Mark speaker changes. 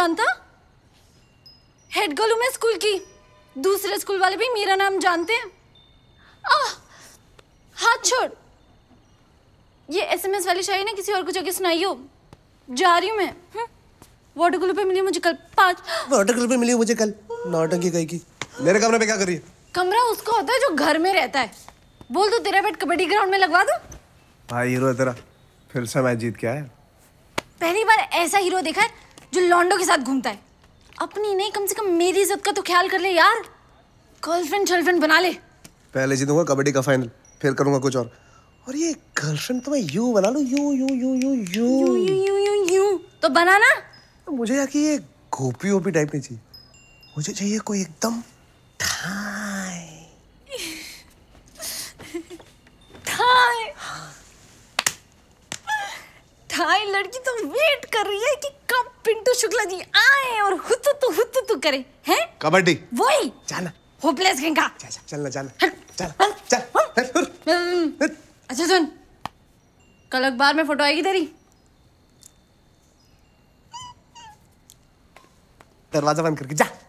Speaker 1: जानता head girl हूँ मैं स्कूल की दूसरे स्कूल वाले भी मेरा नाम जानते हैं आह हाथ छोड़ ये एसएमएस वाली शायरी ना किसी और को जाके सुनाई हो जा रही हूँ मैं वाटर हम्म। कूलर पे मिली मुझे कल पाँच वाटर कूलर पे मिली मुझे कल नौटंकी गई की मेरे कमरे पे क्या कर रही है कमरा उसका होता है जो घर में रहता है बोल दो तेरा बेट कबड्डी ग्राउंड में लगवा दो भाई हाँ, हीरो है तेरा फिर से मैच जीत के आया पहली बार ऐसा हीरो देखा है जो लॉन्डो के साथ घूमता है अपनी नहीं कम से कम मेरी इज्जत का तो ख्याल कर ले यार गर्लफ्रेंड शर्लफ्रेंड बना ले पहले जीतूंगा कबड्डी का फाइनल फिर करूंगा कुछ और और ये गर्लफ्रेंड तो मैं यू बना लूं U U U U U U U U U U तो बनाना मुझे यार कि ये गोपी ओपी टाइप नहीं चाहिए मुझे चाहिए कोई एकदम थाई थाई लड़की तो वेट कर रही है कि पिंटू शुक्ला जी आए और हुतु तु हुतु तु करे हैं कबड्डी वही जाना होपलेस गंगा चलना जाना चल चल हम्म। अच्छा सुन कल अखबार में फोटो आएगी तेरी दरवाजा बंद करके जा